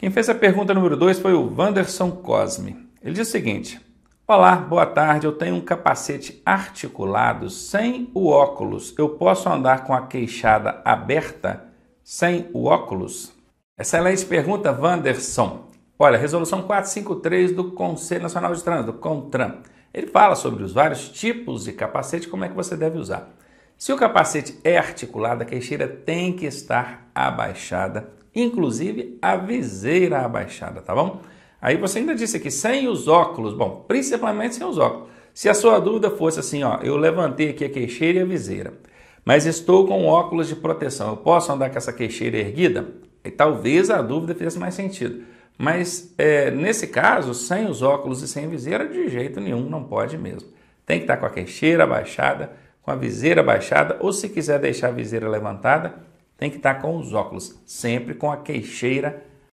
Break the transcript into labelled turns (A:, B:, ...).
A: Quem fez a pergunta número 2 foi o Wanderson Cosme. Ele diz o seguinte: Olá, boa tarde. Eu tenho um capacete articulado sem o óculos. Eu posso andar com a queixada aberta sem o óculos? Excelente pergunta, Wanderson. Olha, resolução 453 do Conselho Nacional de Trânsito, CONTRAN. Ele fala sobre os vários tipos de capacete, como é que você deve usar. Se o capacete é articulado, a queixeira tem que estar abaixada inclusive a viseira abaixada, tá bom? Aí você ainda disse que sem os óculos. Bom, principalmente sem os óculos. Se a sua dúvida fosse assim, ó, eu levantei aqui a queixeira e a viseira, mas estou com óculos de proteção, eu posso andar com essa queixeira erguida? E talvez a dúvida fizesse mais sentido. Mas é, nesse caso, sem os óculos e sem a viseira, de jeito nenhum, não pode mesmo. Tem que estar com a queixeira abaixada, com a viseira abaixada, ou se quiser deixar a viseira levantada, tem que estar com os óculos, sempre com a queixeira